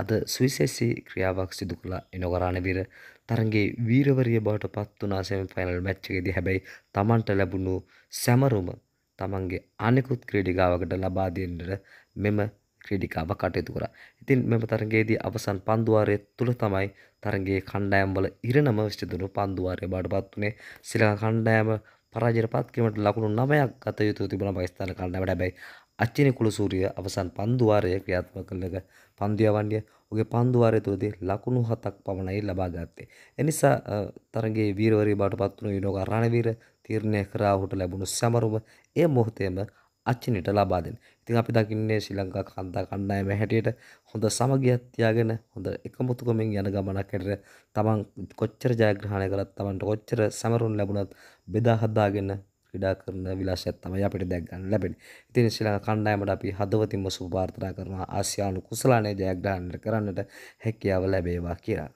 අද සුවිශේෂී ක්‍රියාවක් සිදු කළ එනොගරානවිර තරගේ වීරවරිය බවට පත් වනා සෙමි ෆයිනල් මැච් එකේදී හැබැයි Tamanට ලැබුණු සැමරුම Tamanගේ අනෙකුත් ක්‍රීඩිකාවකට ලබා දෙන්නට මෙම ක්‍රීඩිකාව කටයුතු කරා. ඉතින් මෙම තරගයේදී අවසන් පන්දුවාරය තුළ තමයි තරගයේ කණ්ඩායම්වල ඉරණම විශ්දුණු පන්දුවාරය බවට පත් වුණේ ශ්‍රී ලංකා කණ්ඩායම පරාජයට පත්කිරීමට ලකුණු 9ක් ගත යුතුව තිබුණා පාකිස්තාන කණ්ඩායමට. හැබැයි අච්චන කුලසූරිය අවසන් පන්දුවාරය ක්‍රියාත්මක කළක පන්දියවන්ඩිය ඔගේ පන්දුවාරය තුළදී ලකුණු හතක් පමණයි ලබා ගත්තේ. එනිසා තරගේ වීරවරී බට පත්වන විනෝග රණවීර තීරණය කරාහුට ලැබුණු සැමරුම ඒ මොහොතේම අච්චනට ලබාදෙන් ඉතින් අපි දකින්නේ ශ්‍රී ලංකා කන්දා කණ්ඩායම හැටියට හොඳ සමගියක් තියාගෙන හොඳ එකමුතුකමින් යන ගමනක් හැටියට තමන් කොච්චර ජයග්‍රහණය කරත් තමන්ට කොච්චර සැමරුම් ලැබුණත් බෙදා හදාගෙන ක්‍රඩා කරන විලාශයත් තමයි අපිට දැක්ගන්න ලැබෙන ඉතින් ශිලා කණ්ඩායමට අපි හදවතින්ම සුභාර්ථනා කරනවා ආසියානු කුසලානය ජයග්‍රහණයට කරන්නට හැකියාව ලැබේවා කියලා